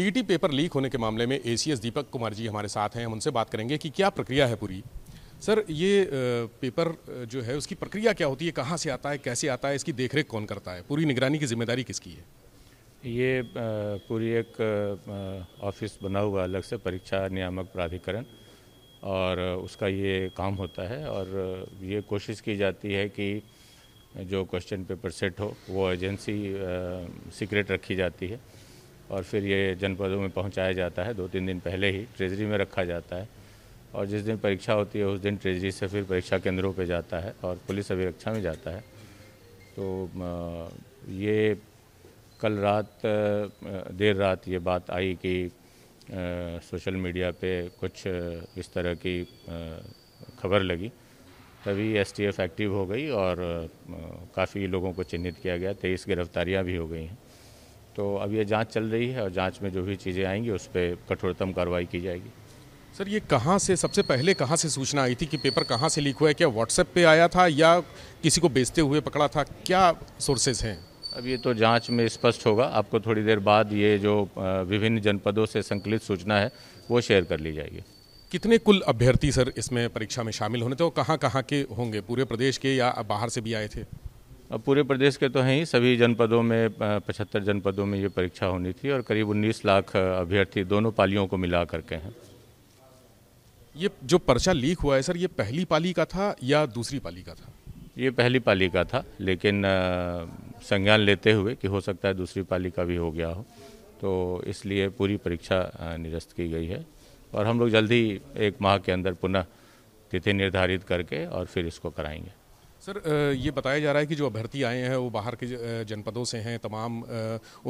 TT paper leak होने के मामले में एसीएस दीपक कुमार जी हमारे साथ हैं हम उनसे बात करेंगे कि क्या प्रक्रिया है पूरी सर ये पेपर जो है उसकी प्रक्रिया क्या होती है कहाँ से आता है कैसे आता है इसकी देखरेख कौन करता है पूरी निगरानी की जिम्मेदारी किसकी है ये पूरी एक ऑफिस बना हुआ अलग से परीक्षा नियामक प्राधिकरण और उसका ये काम होता है और ये कोशिश की जाती है कि जो क्वेश्चन पेपर सेट हो वो एजेंसी सीक्रेट रखी जाती है और फिर ये जनपदों में पहुंचाया जाता है दो तीन दिन पहले ही ट्रेजरी में रखा जाता है और जिस दिन परीक्षा होती है उस दिन ट्रेजरी से फिर परीक्षा केंद्रों पे जाता है और पुलिस अभिरक्षा में जाता है तो ये कल रात देर रात ये बात आई कि सोशल मीडिया पे कुछ इस तरह की खबर लगी तभी एसटीएफ एक्टिव हो गई और काफ़ी लोगों को चिन्हित किया गया तेईस गिरफ्तारियां भी हो गई हैं तो अब ये जांच चल रही है और जांच में जो भी चीज़ें आएंगी उस पर कठोरतम कार्रवाई की जाएगी सर ये कहाँ से सबसे पहले कहाँ से सूचना आई थी कि पेपर कहाँ से लीक हुआ है क्या व्हाट्सएप पे आया था या किसी को बेचते हुए पकड़ा था क्या सोर्सेज हैं अब ये तो जांच में स्पष्ट होगा आपको थोड़ी देर बाद ये जो विभिन्न जनपदों से संकलित सूचना है वो शेयर कर ली जाएगी कितने कुल अभ्यर्थी सर इसमें परीक्षा में शामिल होने थे और कहाँ कहाँ के होंगे पूरे प्रदेश के या बाहर से भी आए थे अब पूरे प्रदेश के तो हैं ही सभी जनपदों में पचहत्तर जनपदों में ये परीक्षा होनी थी और करीब 19 लाख अभ्यर्थी दोनों पालियों को मिला करके हैं ये जो पर्चा लीक हुआ है सर ये पहली पाली का था या दूसरी पाली का था ये पहली पाली का था लेकिन संज्ञान लेते हुए कि हो सकता है दूसरी पाली का भी हो गया हो तो इसलिए पूरी परीक्षा निरस्त की गई है और हम लोग जल्दी एक माह के अंदर पुनः तिथि निर्धारित करके और फिर इसको कराएंगे सर ये बताया जा रहा है कि जो अभ्यर्थी आए हैं वो बाहर के जनपदों से हैं तमाम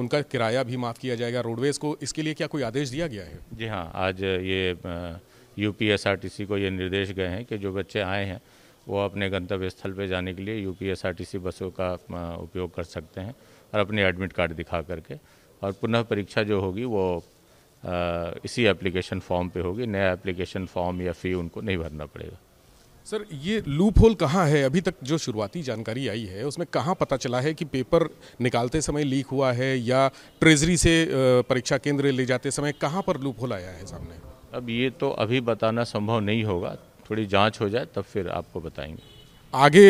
उनका किराया भी माफ़ किया जाएगा रोडवेज़ को इसके लिए क्या कोई आदेश दिया गया है जी हाँ आज ये यू पी को ये निर्देश गए हैं कि जो बच्चे आए हैं वो अपने गंतव्य स्थल पर जाने के लिए यू बसों का उपयोग कर सकते हैं और अपने एडमिट कार्ड दिखा करके और पुनः परीक्षा जो होगी वो इसी एप्लीकेशन फॉर्म पे होगी नया एप्लीकेशन फॉर्म या फ़ी उनको नहीं भरना पड़ेगा सर ये लूप होल कहाँ है अभी तक जो शुरुआती जानकारी आई है उसमें कहाँ पता चला है कि पेपर निकालते समय लीक हुआ है या ट्रेजरी से परीक्षा केंद्र ले जाते समय कहाँ पर लूप होल आया है सामने अब ये तो अभी बताना संभव नहीं होगा थोड़ी जांच हो जाए तब फिर आपको बताएंगे आगे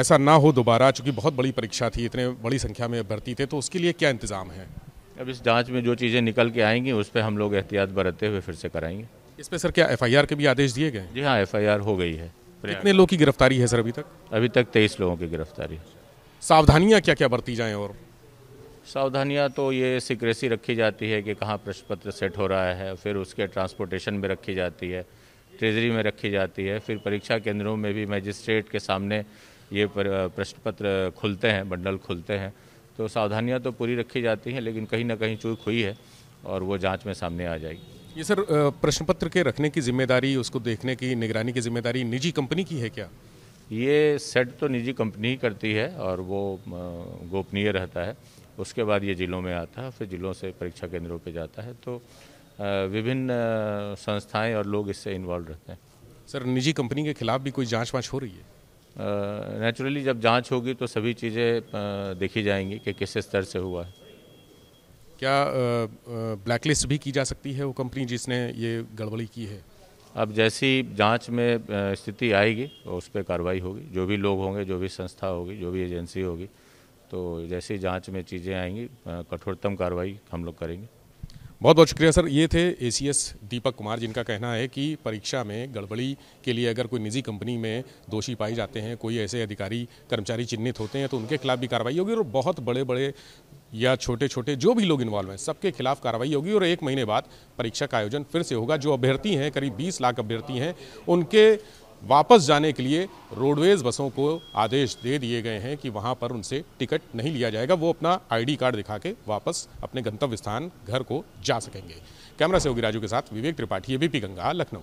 ऐसा ना हो दोबारा चूँकि बहुत बड़ी परीक्षा थी इतने बड़ी संख्या में भर्ती थे तो उसके लिए क्या इंतज़ाम है अब इस जांच में जो चीज़ें निकल के आएंगी उस पर हम लोग एहतियात बरतते हुए फिर से कराएंगे इस पर सर क्या एफ के भी आदेश दिए गए जी हाँ एफ हो गई है कितने लोग की गिरफ्तारी है सर अभी तक अभी तक तेईस लोगों की गिरफ्तारी सावधानियाँ क्या क्या बरती जाएँ और सावधानियाँ तो ये सिक्रेसी रखी जाती है कि कहाँ प्रश्न पत्र सेट हो रहा है फिर उसके ट्रांसपोर्टेशन में रखी जाती है ट्रेजरी में रखी जाती है फिर परीक्षा केंद्रों में भी मजिस्ट्रेट के सामने ये प्रश्न पत्र खुलते हैं बंडल खुलते हैं तो सावधानियाँ तो पूरी रखी जाती हैं लेकिन कहीं ना कहीं चूक हुई है और वो जाँच में सामने आ जाएगी ये सर प्रश्न पत्र के रखने की जिम्मेदारी उसको देखने की निगरानी की जिम्मेदारी निजी कंपनी की है क्या ये सेट तो निजी कंपनी ही करती है और वो गोपनीय रहता है उसके बाद ये जिलों में आता है फिर जिलों से परीक्षा केंद्रों पे जाता है तो विभिन्न संस्थाएं और लोग इससे इन्वॉल्व रहते हैं सर निजी कंपनी के खिलाफ भी कोई जाँच वाँच हो रही है नेचुरली जब जांच होगी तो सभी चीज़ें देखी जाएंगी कि किस स्तर से हुआ है क्या ब्लैकलिस्ट भी की जा सकती है वो कंपनी जिसने ये गड़बड़ी की है अब जैसी जांच में स्थिति आएगी उस पर कार्रवाई होगी जो भी लोग होंगे जो भी संस्था होगी जो भी एजेंसी होगी तो जैसी जांच में चीज़ें आएंगी कठोरतम कार्रवाई हम लोग करेंगे बहुत बहुत शुक्रिया सर ये थे ए दीपक कुमार जिनका कहना है कि परीक्षा में गड़बड़ी के लिए अगर कोई निजी कंपनी में दोषी पाए जाते हैं कोई ऐसे अधिकारी कर्मचारी चिन्हित होते हैं तो उनके खिलाफ भी कार्रवाई होगी और बहुत बड़े बड़े या छोटे छोटे जो भी लोग इन्वॉल्व हैं सबके खिलाफ कार्रवाई होगी और एक महीने बाद परीक्षा का आयोजन फिर से होगा जो अभ्यर्थी हैं करीब 20 लाख अभ्यर्थी हैं उनके वापस जाने के लिए रोडवेज बसों को आदेश दे दिए गए हैं कि वहाँ पर उनसे टिकट नहीं लिया जाएगा वो अपना आईडी कार्ड दिखा के वापस अपने गंतव्य स्थान घर को जा सकेंगे कैमरा से राजू के साथ विवेक त्रिपाठी एबीपी गंगा लखनऊ